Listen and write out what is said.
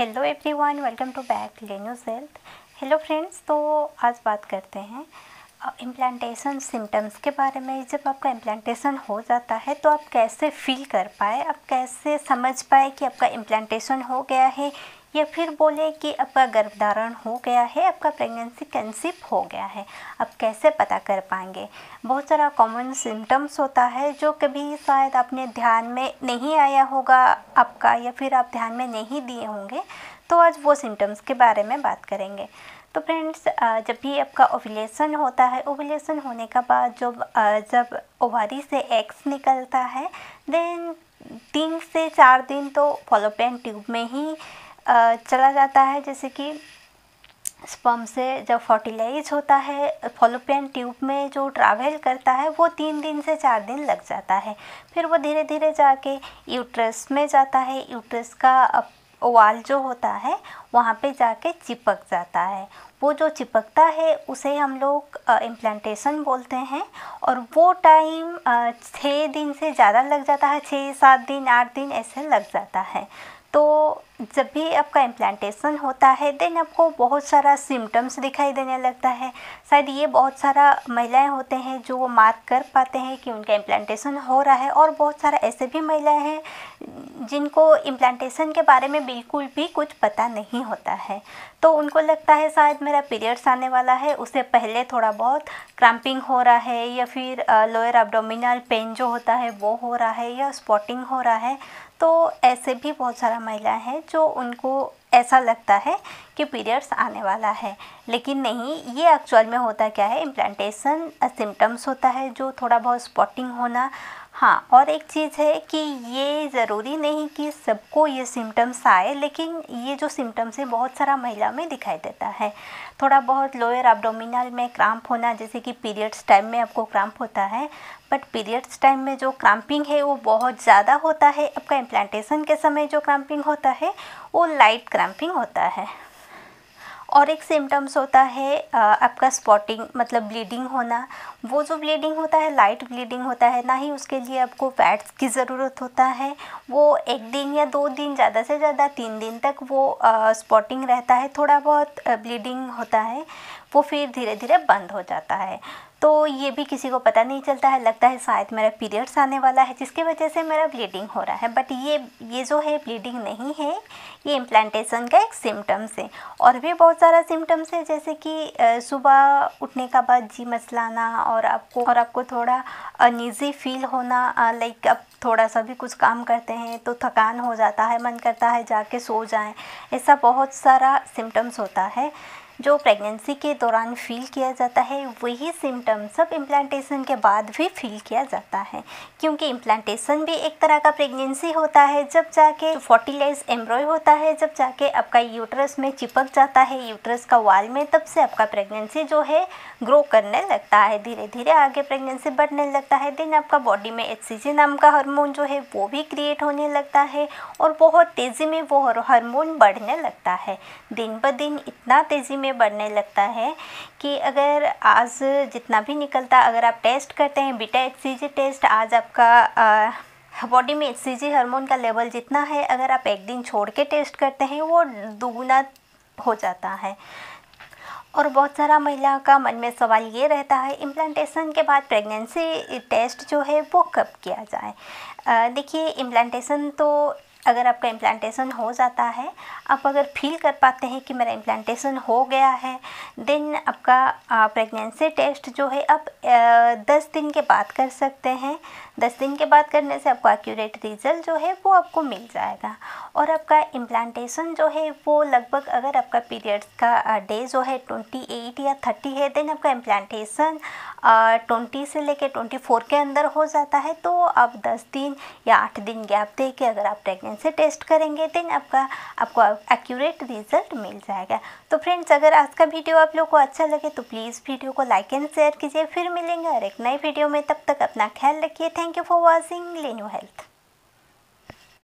hello everyone welcome to back Lenos health hello friends तो आज बात करते हैं इम्प्लांटेशन सिम्टम्स के बारे में जब आपका इम्प्लांटेशन हो जाता है तो आप कैसे फील कर पाए आप कैसे समझ पाए कि आपका इम्प्लांटेशन हो गया है या फिर बोले कि आपका गर्भधारण हो गया है आपका प्रेगनेंसी कंसीव हो गया है आप कैसे पता कर पाएंगे बहुत सारा कॉमन सिम्टम्स होता है जो कभी शायद आपने ध्यान में नहीं आया होगा आपका या फिर आप ध्यान में नहीं दिए होंगे तो आज वो सिम्टम्स के बारे में बात करेंगे तो फ्रेंड्स जब भी आपका ओविलेशन होता है ओविलेशन होने के बाद जब जब ओवारी से एक्स निकलता है देन तीन से चार दिन तो फॉलोपेन ट्यूब में ही चला जाता है जैसे कि स्पम से जब फर्टिलाइज होता है फॉलोपियन ट्यूब में जो ट्रैवल करता है वो तीन दिन से चार दिन लग जाता है फिर वो धीरे धीरे जाके यूट्रस में जाता है यूट्रस का वाल जो होता है वहाँ पे जाके चिपक जाता है वो जो चिपकता है उसे हम लोग इम्प्लान्टशन बोलते हैं और वो टाइम छः दिन से ज़्यादा लग जाता है छः सात दिन आठ दिन ऐसे लग जाता है तो जब भी आपका इम्प्लांटेशन होता है देन आपको बहुत सारा सिम्टम्स दिखाई देने लगता है शायद ये बहुत सारा महिलाएं होते हैं जो वो मार्क कर पाते हैं कि उनका इम्प्लांटेशन हो रहा है और बहुत सारा ऐसे भी महिलाएं हैं जिनको इम्प्लांटेशन के बारे में बिल्कुल भी कुछ पता नहीं होता है तो उनको लगता है शायद मेरा पीरियड्स आने वाला है उससे पहले थोड़ा बहुत क्रैम्पिंग हो रहा है या फिर लोअर एब्डोमिनल पेन जो होता है वो हो रहा है या स्पॉटिंग हो रहा है तो ऐसे भी बहुत सारा महिलाएं हैं जो उनको ऐसा लगता है कि पीरियड्स आने वाला है लेकिन नहीं ये एक्चुअल में होता क्या है इम्प्लांटेशन सिम्टम्स होता है जो थोड़ा बहुत स्पॉटिंग होना हाँ और एक चीज़ है कि ये ज़रूरी नहीं कि सबको ये सिम्टम्स आए लेकिन ये जो सिम्टम्स है बहुत सारा महिला में दिखाई देता है थोड़ा बहुत लोअर एब्डोमिनल में क्रैम्प होना जैसे कि पीरियड्स टाइम में आपको क्रैम्प होता है बट पीरियड्स टाइम में जो क्रैम्पिंग है वो बहुत ज़्यादा होता है आपका इम्प्लांटेशन के समय जो क्रैम्पिंग होता है वो लाइट क्रैम्पिंग होता है और एक सिम्टम्स होता है आपका स्पॉटिंग मतलब ब्लीडिंग होना वो जो ब्लीडिंग होता है लाइट ब्लीडिंग होता है ना ही उसके लिए आपको पैड्स की ज़रूरत होता है वो एक दिन या दो दिन ज़्यादा से ज़्यादा तीन दिन तक वो स्पॉटिंग रहता है थोड़ा बहुत ब्लीडिंग होता है वो फिर धीरे धीरे बंद हो जाता है तो ये भी किसी को पता नहीं चलता है लगता है शायद मेरा पीरियड्स आने वाला है जिसकी वजह से मेरा ब्लीडिंग हो रहा है बट ये ये जो है ब्लीडिंग नहीं है ये इम्प्लांटेशन का एक सिम्टम्स है और भी बहुत सारा सिम्टम्स है जैसे कि सुबह उठने का बाद जी मचलाना और आपको और आपको थोड़ा अनिजी फील होना लाइक आप थोड़ा सा भी कुछ काम करते हैं तो थकान हो जाता है मन करता है जाके सो जाएं ऐसा बहुत सारा सिम्टम्स होता है जो प्रेगनेंसी के दौरान फील किया जाता है वही सिम्टम सब इम्प्लांटेशन के बाद भी फील किया जाता है क्योंकि इम्प्लांटेशन भी एक तरह का प्रेगनेंसी होता है जब जाके फर्टिलाइज एम्ब्रॉय होता है जब जाके आपका यूट्रस में चिपक जाता है यूट्रस का वाल में तब से आपका प्रेगनेंसी जो है ग्रो करने लगता है धीरे धीरे आगे प्रेगनेंसी बढ़ने लगता है देन आपका बॉडी में एच नाम का हार्मोन जो है वो भी क्रिएट होने लगता है और बहुत तेज़ी में वो हार्मोन बढ़ने लगता है दिन ब दिन इतना तेज़ी में मुझे बढ़ने लगता है कि अगर आज जितना भी निकलता अगर आप टेस्ट करते हैं बीटा एक्सीजी टेस्ट आज आपका आ, बॉडी में एक्सीजी हार्मोन का लेवल जितना है अगर आप एक दिन छोड़ के टेस्ट करते हैं वो दोगुना हो जाता है और बहुत सारा महिला का मन में सवाल ये रहता है इम्प्लांटेशन के बाद प्रेगनेंसी टेस्ट जो है वो कब किया जाए देखिए इम्प्लांटेशन तो अगर आपका इम्प्लांटेशन हो जाता है आप अगर फील कर पाते हैं कि मेरा इम्प्लांटेशन हो गया है देन आपका प्रेगनेंसी टेस्ट जो है आप दस दिन के बाद कर सकते हैं दस दिन के बाद करने से आपको एक्यूरेट रिजल्ट जो है वो आपको मिल जाएगा और आपका इम्प्लांटेशन जो है वो लगभग अगर आपका पीरियड्स का डे जो है ट्वेंटी एट या थर्टी है देन आपका इम्प्लांटेशन ट्वेंटी से लेकर ट्वेंटी फोर के अंदर हो जाता है तो आप दस दिन या आठ दिन गैप दे के अगर आप प्रेगनेंट ओपिनियन से टेस्ट करेंगे देन आपका आपको एक्यूरेट रिजल्ट मिल जाएगा तो फ्रेंड्स अगर आज का वीडियो आप लोग को अच्छा लगे तो प्लीज़ वीडियो को लाइक एंड शेयर कीजिए फिर मिलेंगे और एक नए वीडियो में तब तक अपना ख्याल रखिए thank you for watching you health